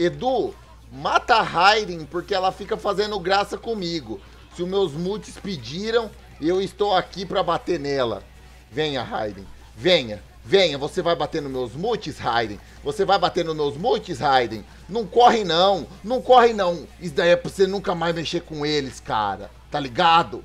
Edu, mata a Hayden porque ela fica fazendo graça comigo. Se os meus mutes pediram, eu estou aqui para bater nela. Venha, Hayden. Venha, venha. Você vai bater nos meus mutes, Hayden? Você vai bater nos meus mutes, Hayden? Não corre não, não corre não. Isso daí é pra você nunca mais mexer com eles, cara. Tá ligado?